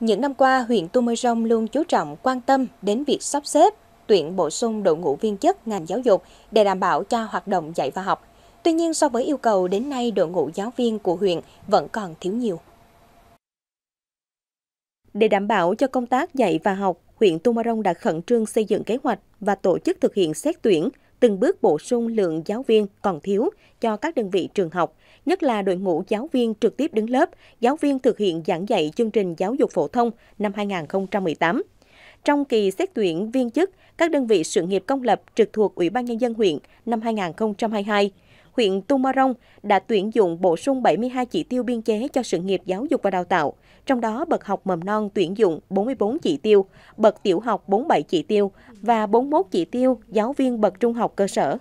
Những năm qua, huyện Tu Mơ Rông luôn chú trọng quan tâm đến việc sắp xếp, tuyển bổ sung đội ngũ viên chức ngành giáo dục để đảm bảo cho hoạt động dạy và học. Tuy nhiên, so với yêu cầu đến nay, đội ngũ giáo viên của huyện vẫn còn thiếu nhiều. Để đảm bảo cho công tác dạy và học, huyện Rông đã khẩn trương xây dựng kế hoạch và tổ chức thực hiện xét tuyển, từng bước bổ sung lượng giáo viên còn thiếu cho các đơn vị trường học, nhất là đội ngũ giáo viên trực tiếp đứng lớp, giáo viên thực hiện giảng dạy chương trình giáo dục phổ thông năm 2018. Trong kỳ xét tuyển viên chức, các đơn vị sự nghiệp công lập trực thuộc Ủy ban Nhân dân huyện năm 2022, huyện Tumarong đã tuyển dụng bổ sung 72 chỉ tiêu biên chế cho sự nghiệp giáo dục và đào tạo, trong đó bậc học mầm non tuyển dụng 44 chỉ tiêu, bậc tiểu học 47 chỉ tiêu và 41 chỉ tiêu giáo viên bậc trung học cơ sở.